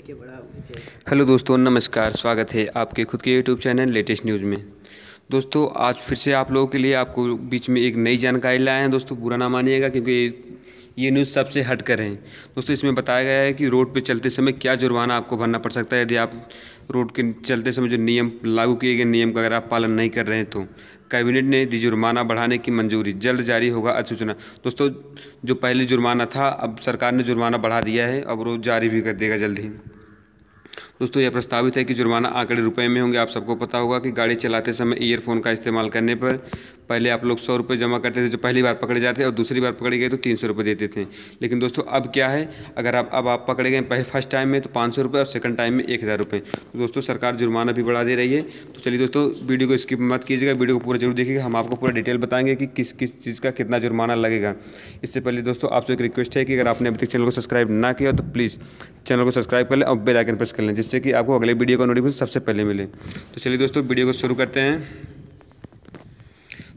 करके बड़ा हेलो दोस्तों नमस्कार स्वागत है आपके खुद के यूट्यूब चैनल लेटेस्ट न्यूज़ में दोस्तों आज फिर से आप लोगों के लिए आपको बीच में एक नई जानकारी लाए हैं दोस्तों बुरा ना मानिएगा क्योंकि ये न्यूज़ सबसे हट कर है दोस्तों इसमें बताया गया है कि रोड पर चलते समय क्या जुर्माना आपको भरना पड़ सकता है यदि आप रोड के चलते समय जो नियम लागू किए गए नियम का अगर आप पालन नहीं कर रहे हैं तो कैबिनेट ने दी जुर्माना बढ़ाने की मंजूरी जल्द जारी होगा अधिसूचना दोस्तों जो पहले जुर्माना था अब सरकार ने जुर्माना बढ़ा दिया है अब रोज जारी भी कर देगा जल्द ही दोस्तों यह प्रस्तावित है कि जुर्माना आंकड़े रुपए में होंगे आप सबको पता होगा कि गाड़ी चलाते समय ईयरफोन का इस्तेमाल करने पर पहले आप लोग सौ रुपये जमा करते थे जो पहली बार पकड़े जाते और दूसरी बार पकड़े गए तो तीन सौ रुपये देते थे लेकिन दोस्तों अब क्या है अगर आप अब आप पकड़े गए पहले फर्स्ट टाइम में तो पाँच सौ रुपये और सेकंड टाइम में एक हज़ार रुपये तो दोस्तों सरकार जुर्माना भी बढ़ा दे रही है तो चलिए दोस्तों वीडियो को स्किप मत कीजिएगा वीडियो को पूरा जरूर देखिएगा हम आपको पूरा डिटेल बताएंगे कि किस किस चीज़ का कितना जुर्माना लगेगा इससे पहले दोस्तों आपसे एक रिक्वेस्ट है कि अगर आपने अभी तक चैनल को सब्सक्राइब ना किया तो प्लीज़ चैनल को सब्सक्राइब कर लें और बेलाइकन प्रेस कर लें जिससे कि आपको अगले वीडियो का नोटिफिकेशन सबसे पहले मिले तो चलिए दोस्तों वीडियो को शुरू करते हैं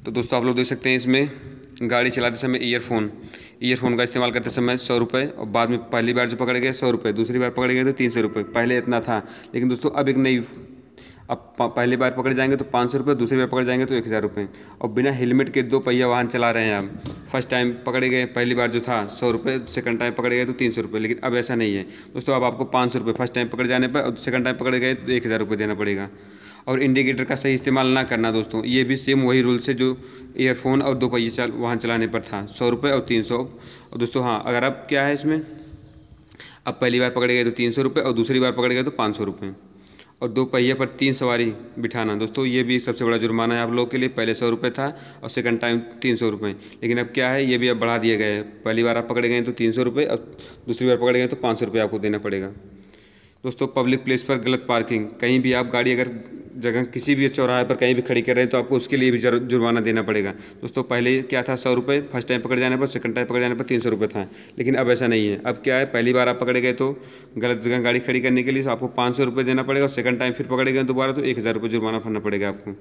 तो दोस्तों आप लोग देख सकते हैं इसमें गाड़ी चलाते समय ईयरफोन ईयरफोन का इस्तेमाल करते समय सौ रुपये और बाद में पहली बार जो पकड़े गए सौ रुपये दूसरी बार पकड़े गए तो तीन सौ रुपये पहले इतना था लेकिन दोस्तों अब एक नई अब पहली बार पकड़े जाएंगे तो पाँच सौ रुपये दूसरी बार पकड़े जाएंगे तो एक हज़ार रुपये और बिना हेलमेट के दो पहिया वाहन चला रहे हैं आप फर्स्ट टाइम पकड़े गए पहली बार जो था सौ रुपये सेकंड टाइम पकड़े गए तो तीन सौ रुपये लेकिन अब ऐसा नहीं है दोस्तों अब आपको पाँच सौ रुपये फर्स्ट टाइम पकड़े जाने पर और सेकंड टाइम पकड़े गए तो एक हज़ार रुपये देना पड़ेगा और इंडिकेटर का सही इस्तेमाल ना करना दोस्तों ये भी सेम वही रूल से जो ईयरफोन और दो पहिए चल वाहन चलाने पर था सौ रुपये और तीन सौ और दोस्तों हाँ अगर अब क्या है इसमें अब पहली बार पकड़े गए तो तीन सौ रुपये और दूसरी बार पकड़े गए तो पाँच सौ रुपये और दो पहिए पर तीन सवारी बिठाना दोस्तों ये भी सबसे बड़ा जुर्माना है आप लोगों के लिए पहले सौ रुपये था और सेकंड टाइम तीन सौ रुपये लेकिन अब क्या है ये भी अब बढ़ा दिए गए हैं पहली बार आप पकड़े गए तो तीन सौ रुपये और दूसरी बार पकड़े गए तो पाँच सौ रुपये आपको देना पड़ेगा दोस्तों पब्लिक प्लेस पर गलत पार्किंग कहीं भी आप गाड़ी अगर जगह किसी भी चौराहे पर कहीं भी खड़ी कर रहे हैं तो आपको उसके लिए भी जुर्माना देना पड़ेगा दोस्तों पहले क्या था सौ रुपये फर्स्ट टाइम पकड़ जाने पर सेकंड टाइम पकड़ जाने पर तीन सौ रुपये था लेकिन अब ऐसा नहीं है अब क्या है पहली बार आप पकड़े गए तो गलत जगह गाड़ी खड़ी करने के लिए आपको पाँच सौ रुपये देना पड़ेगा और सेकंड टाइम फिर पकड़े गए दोबारा तो एक हज़ार रुपये जुर्माना भरना पड़ेगा आपको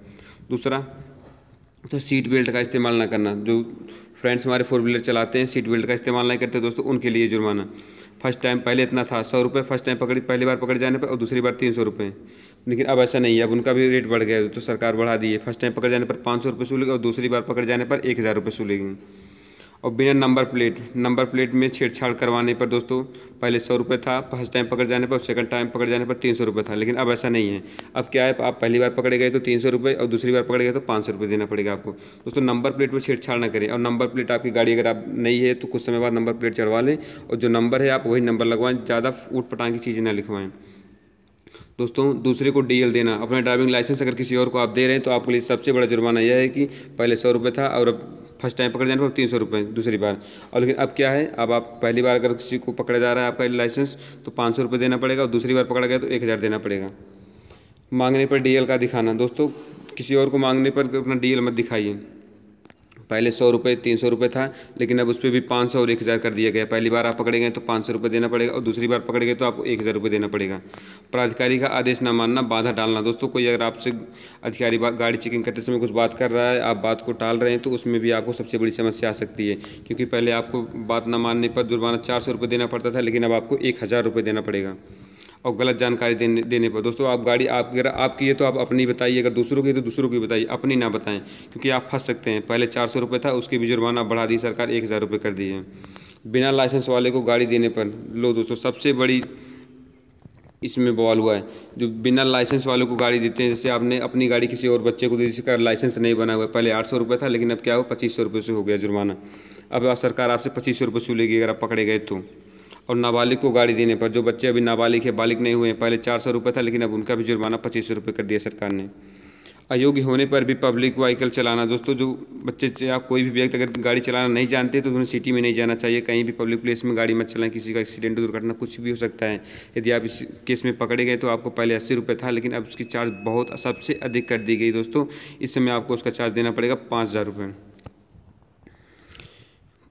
दूसरा तो सीट बेल्ट का इस्तेमाल ना करना जो फ्रेंड्स हमारे फोर व्हीलर चलाते हैं सीट बेल्ट का इस्तेमाल नहीं करते दोस्तों उनके लिए जुर्माना फर्स्ट टाइम पहले इतना था सौ रुपये फर्स्ट टाइम पकड़ी पहली बार पकड़े जाने पर और दूसरी बार तीन सौ रुपये लेकिन अब ऐसा नहीं है अब उनका भी रेट बढ़ गया तो सरकार बढ़ा दी है फर्स्ट टाइम पकड़ जाने पर पाँच सौ रुपये सूलेगी और दूसरी बार पकड़ जाने पर एक हज़ार रुपये सूलेगी और बिना नंबर प्लेट नंबर प्लेट में छेड़छाड़ करवाने पर दोस्तों पहले सौ रुपये था फर्स्ट टाइम पकड़ जाने पर सेकंड टाइम पकड़ जाने पर तीन सौ रुपये था लेकिन अब ऐसा नहीं है अब क्या है आप पहली बार पकड़े गए तो तीन सौ रुपये और दूसरी बार पकड़े गए तो पाँच सौ रुपये देना पड़ेगा आपको दोस्तों नंबर प्लेट पर छेड़छाड़ ना करें और नंबर प्लेट आपकी गाड़ी अगर आप नहीं है तो कुछ समय बाद नंबर प्लेट चढ़वा लें और जो नंबर है आप वही नंबर लगवाएं ज़्यादा ऊट पटांग की चीज़ें ना लिखवाएँ दोस्तों दूसरे को डीएल देना अपना ड्राइविंग लाइसेंस अगर किसी और को आप दे रहे हैं तो आपके लिए सबसे बड़ा जुर्माना यह है कि पहले सौ रुपये था और अब फर्स्ट टाइम पकड़े जाने पर तीन सौ रुपये दूसरी बार और लेकिन अब क्या है अब आप पहली बार अगर किसी को पकड़ा जा रहा है आपका लाइसेंस तो पाँच सौ रुपये देना पड़ेगा और दूसरी बार पकड़ा गया तो एक हज़ार देना पड़ेगा मांगने पर डीएल का दिखाना दोस्तों किसी और को मांगने पर अपना डीएल मत दिखाइए पहले सौ रुपये तीन सौ रुपये था लेकिन अब उस पर भी पाँच सौ और एक हज़ार कर दिया गया पहली बार आप पकड़े गए तो पाँच सौ रुपये देना पड़ेगा और दूसरी बार पकड़े गए तो आपको एक हज़ार रुपये देना पड़ेगा प्राधिकारी का आदेश ना मानना बाधा डालना दोस्तों कोई अगर आपसे अधिकारी गाड़ी चेकिंग करते समय कुछ बात कर रहा है आप बात को टाल रहे हैं तो उसमें भी आपको सबसे बड़ी समस्या आ सकती है क्योंकि पहले आपको बात ना मानने पर जुर्माना चार सौ रुपये देना पड़ता था लेकिन अब आपको एक हज़ार रुपये देना पड़ेगा और गलत जानकारी देने देने पर दोस्तों आप गाड़ी आप अगर आपकी है तो आप अपनी बताइए अगर दूसरों की तो दूसरों की बताइए अपनी ना बताएं क्योंकि आप फंस सकते हैं पहले चार सौ था उसके भी जुर्माना बढ़ा दी सरकार एक हज़ार रुपये कर दी है बिना लाइसेंस वाले को गाड़ी देने पर लो दोस्तों सबसे बड़ी इसमें बवाल हुआ है जो बिना लाइसेंस वालों को गाड़ी देते हैं जैसे आपने अपनी गाड़ी किसी और बच्चे को दी जिसका लाइसेंस नहीं बना हुआ है पहले आठ सौ रुपये था लेकिन अब क्या हुआ पच्चीस सौ रुपये से हो गया जुर्माना अब सरकार आपसे पच्चीस सौ रुपये छू लेगी अगर आप पकड़े गए तो और नाबालिग को गाड़ी देने पर जो बच्चे अभी नाबालिग है बालिक नहीं हुए हैं पहले चार सौ रुपये था लेकिन अब उनका भी जुर्माना पच्चीस सौ रुपये कर दिया सरकार ने अयोग्य होने पर भी पब्लिक व्हीकल चलाना दोस्तों जो बच्चे आप कोई भी व्यक्ति अगर गाड़ी चलाना नहीं जानते तो उन्हें सिटी में नहीं जाना चाहिए कहीं भी पब्लिक प्लेस में गाड़ी मत चलाएं किसी का एक्सीडेंट दुर्घटना कुछ भी हो सकता है यदि आप इस केस में पकड़े गए तो आपको पहले अस्सी रुपये था लेकिन अब उसकी चार्ज बहुत सबसे अधिक कर दी गई दोस्तों इस समय आपको उसका चार्ज देना पड़ेगा पाँच हज़ार रुपये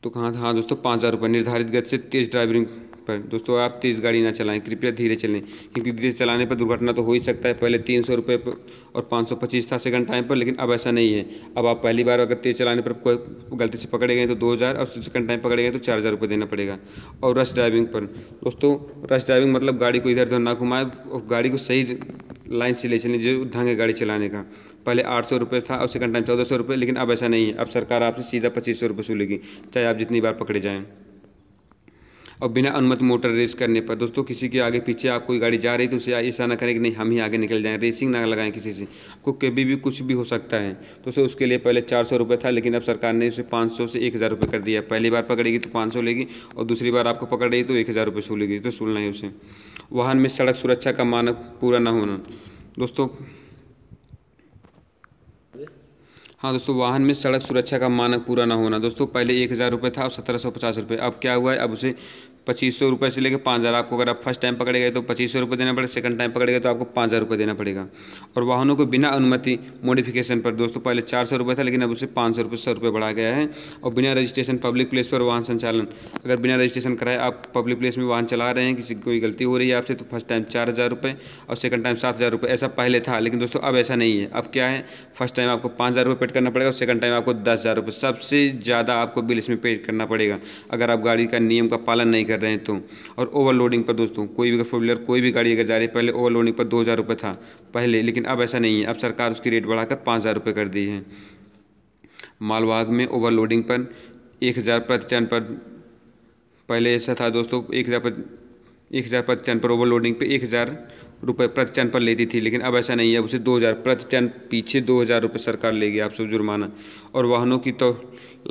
तो कहाँ था हाँ दोस्तों पाँच हज़ार रुपये निर्धारित गति से तेज़ ड्राइविंग पर दोस्तों आप तेज़ गाड़ी ना चलाएं कृपया धीरे चलें क्योंकि धीरे चलाने पर दुर्घटना तो हो ही सकता है पहले तीन सौ रुपये और पाँच सौ पच्चीस था सेकंड टाइम पर लेकिन अब ऐसा नहीं है अब आप पहली बार अगर तेज़ चलाने पर कोई गलती से पकड़े गए तो दो हज़ार और सेकंड टाइम पकड़े गए तो चार हज़ार रुपये देना पड़ेगा और रश ड्राइविंग पर दोस्तों रश ड्राइविंग मतलब गाड़ी को इधर उधर ना घुमाए गाड़ी को सही लाइन से ले चलें जो ढंग है गाड़ी चलाने का पहले आठ सौ रुपये था और सेकंड टाइम चौदह सौ रुपये लेकिन अब ऐसा नहीं है अब सरकार आपसे सीधा पच्चीस सौ रुपये वसूलेगी चाहे आप जितनी बार पकड़े जाएँ और बिना अनुमत मोटर रेस करने पर दोस्तों किसी के आगे पीछे आप कोई गाड़ी जा रही तो उसे ऐसा ना करें कि नहीं हम ही आगे निकल जाएँ रेसिंग ना लगाएं किसी से को कभी भी कुछ भी हो सकता है तो सर उसके लिए पहले चार सौ रुपये था लेकिन अब सरकार ने उसे पाँच सौ से एक हज़ार रुपये कर दिया पहली बार पकड़ेगी तो पाँच सौ लेगी और दूसरी बार आपको पकड़ रही तो एक हज़ार रुपये सूलेगी तो सुलना ही उसे वाहन में सड़क सुरक्षा का मानक पूरा ना होना दोस्तों हाँ दोस्तों वाहन में सड़क सुरक्षा का मानक पूरा ना होना दोस्तों पहले एक हज़ार रुपये था और सत्रह सौ पचास रुपये अब क्या हुआ है अब उसे पच्चीस सौ रुपये से लेकर पाँच हज़ार आपको अगर आप फर्स्ट टाइम पकड़े गए तो पच्चीस सौ रुपये देना पड़ेगा सेकंड टाइम पकड़े गए तो आपको पाँच हज़ार रुपये देना पड़ेगा और वाहनों को बिना अनुमति मॉडिफिकेशन पर दोस्तों पहले चार सौ रुपये था लेकिन अब उसे पाँच सौ रुपये सौ रुपये बढ़ा गया है और बिना रजिस्ट्रेशन पब्लिक प्लेस पर वाहन संचालन अगर बिना रजिस्ट्रेशन कराए आप पब्लिक प्लेस में वाहन चला रहे हैं किसी कोई गलती हो रही है आपसे तो फर्स्ट टाइम चार हज़ार रुपये और सेकंड टाइम सात हज़ार रुपये ऐसा पहले था लेकिन दोस्तों अब ऐसा नहीं है अब क्या है फर्स्ट टाइम आपको पाँच हज़ार रुपये पेड करना पड़ेगा और सेकंड टाइम आपको दस हज़ार रुपये सबसे ज़्यादा आपको बिल इसमें पेड करना पड़ेगा अगर आप गाड़ी का नियम का पालन नहीं कर कर रहे हैं तो और ओवरलोडिंग पर दोस्तों कोई भी फोर व्हीलर कोई भी गाड़ी अगर जा रही है पहले ओवरलोडिंग पर दो हज़ार रुपये था पहले लेकिन अब ऐसा नहीं है अब सरकार उसकी रेट बढ़ाकर पाँच हज़ार रुपये कर दी है मालवाहक में ओवरलोडिंग पर एक हज़ार प्रति टन पर पहले ऐसा था दोस्तों एक हज़ार प्रति टन पर ओवरलोडिंग पर एक हज़ार रुपये प्रति टन पर लेती थी लेकिन अब ऐसा नहीं है उसे 2000 प्रति टन पीछे 2000 रुपये सरकार लेगी आपसे जुर्माना और वाहनों की तो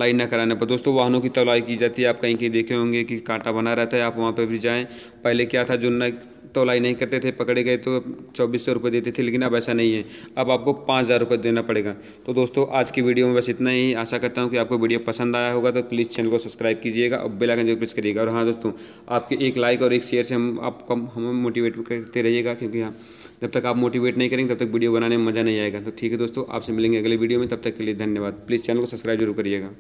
लाई ना कराने पर दोस्तों वाहनों की तौलाई तो की जाती है आप कहीं कहीं देखे होंगे कि कांटा बना रहता है आप वहाँ पर भी जाएँ पहले क्या था जो न तोलाई नहीं करते थे पकड़े गए तो चौबीस सौ रुपये देते थे लेकिन अब ऐसा नहीं है अब आपको पाँच हज़ार रुपये देना पड़ेगा तो दोस्तों आज की वीडियो में बस इतना ही आशा करता हूँ कि आपको वीडियो पसंद आया होगा तो प्लीज़ चैनल को सब्सक्राइब कीजिएगा और बेलाइकन जरूर प्रेस करिएगा और हाँ दोस्तों आपके एक लाइक और एक शेयर से हम आपको हमें मोटिवेट करते रहिएगा क्योंकि हाँ जब तक आप मोटिवेट नहीं करेंगे तब तक वीडियो बनाने में मज़ा नहीं आएगा तो ठीक है दोस्तों आपसे मिलेंगे अगले वीडियो में तब तक के लिए धन्यवाद प्लीज़ चैनल को सब्सक्राइब जरूर करिएगा